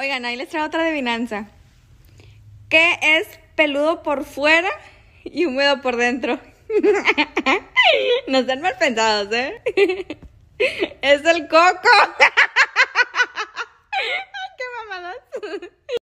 Oigan, ahí les traigo otra adivinanza. ¿Qué es peludo por fuera y húmedo por dentro? Nos dan mal pensados, ¿eh? es el coco. ¡Qué mamadas!